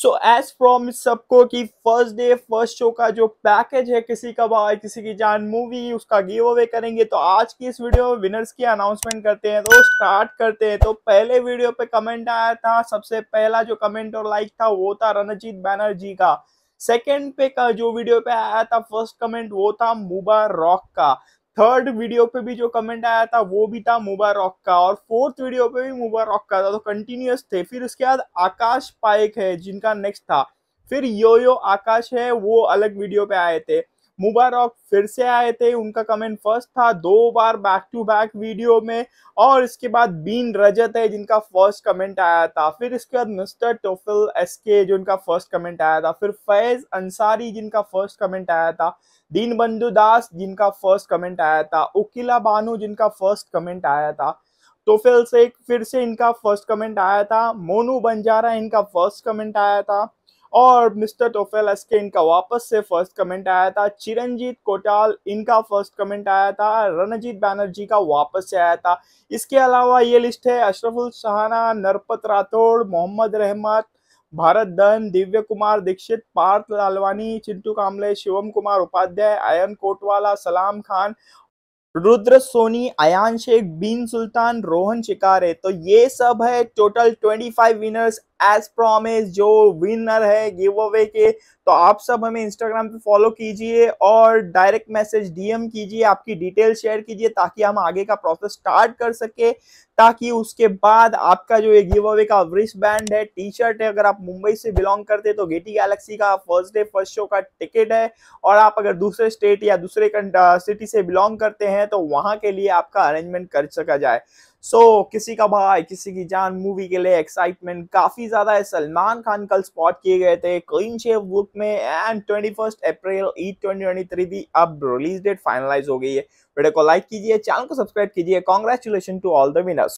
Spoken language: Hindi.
सो एज फ्रॉम सबको कि फर्स्ट डे फर्स्ट शो का जो पैकेज है किसी का भाई किसी की जान मूवी उसका गिव अवे करेंगे तो आज की इस वीडियो में विनर्स की अनाउंसमेंट करते हैं तो स्टार्ट करते हैं तो पहले वीडियो पे कमेंट आया था सबसे पहला जो कमेंट और लाइक था वो था रणजीत बैनर्जी का सेकेंड पे का जो वीडियो पे आया था फर्स्ट कमेंट वो था मुबा रॉक का थर्ड वीडियो पे भी जो कमेंट आया था वो भी था मुबारक का और फोर्थ वीडियो पे भी मुबारक का था तो कंटिन्यूस थे फिर उसके बाद आकाश पाइक है जिनका नेक्स्ट था फिर यो यो आकाश है वो अलग वीडियो पे आए थे मुबारक फिर से आए थे उनका कमेंट फर्स्ट था दो बार बैक टू बैक वीडियो में और इसके बाद बीन रजत है जिनका फर्स्ट कमेंट आया था फिर इसके बाद मिस्टर टोफिल एस के जिनका फर्स्ट कमेंट आया था फिर फैज अंसारी जिनका फर्स्ट कमेंट आया था दीन बंधु दास जिनका फर्स्ट कमेंट आया था उकीला बानू जिनका फर्स्ट कमेंट आया था टोफिल से फिर से इनका फर्स्ट कमेंट आया था मोनू बंजारा इनका फर्स्ट कमेंट आया था और मिस्टर टोफेल एस के इनका वापस से फर्स्ट कमेंट आया था चिरंजीत कोटाल इनका फर्स्ट कमेंट आया था रणजीत बैनर्जी का वापस से आया था इसके अलावा ये लिस्ट है अशरफुल सहाना नरपत राठौड़ मोहम्मद रहमत भारत धन दिव्य कुमार दीक्षित पार्थ लालवानी चिंटू कामले शिवम कुमार उपाध्याय आयन कोटवाला सलाम खान रुद्र सोनी अयान शेख बीन सुल्तान रोहन शिकारे तो ये सब है टोटल 25 विनर्स एज प्रॉमिस जो विनर है गिव अवे के तो आप सब हमें इंस्टाग्राम पे फॉलो कीजिए और डायरेक्ट मैसेज डीएम कीजिए आपकी डिटेल शेयर कीजिए ताकि हम आगे का प्रोसेस स्टार्ट कर सके ताकि उसके बाद आपका जो ये गिव अवे का व्रिश बैंड है टी शर्ट है अगर आप मुंबई से बिलोंग करते तो गेटी गैलेक्सी का फर्स्ट डे फर्स्ट शो का टिकट है और आप अगर दूसरे स्टेट या दूसरे सिटी से बिलोंग करते हैं तो वहां के लिए आपका अरेंजमेंट कर सका जाए सो so, किसी का भाई किसी की जान मूवी के लिए एक्साइटमेंट काफ़ी ज़्यादा है सलमान खान कल स्पॉट किए गए थे क्लीन शेव बुक में एंड ट्वेंटी फर्स्ट अप्रैल ई ट्वेंटी ट्वेंटी थ्री भी अब रिलीज डेट फाइनलाइज हो गई है वीडियो को लाइक कीजिए चैनल को सब्सक्राइब कीजिए congratulation to all the winners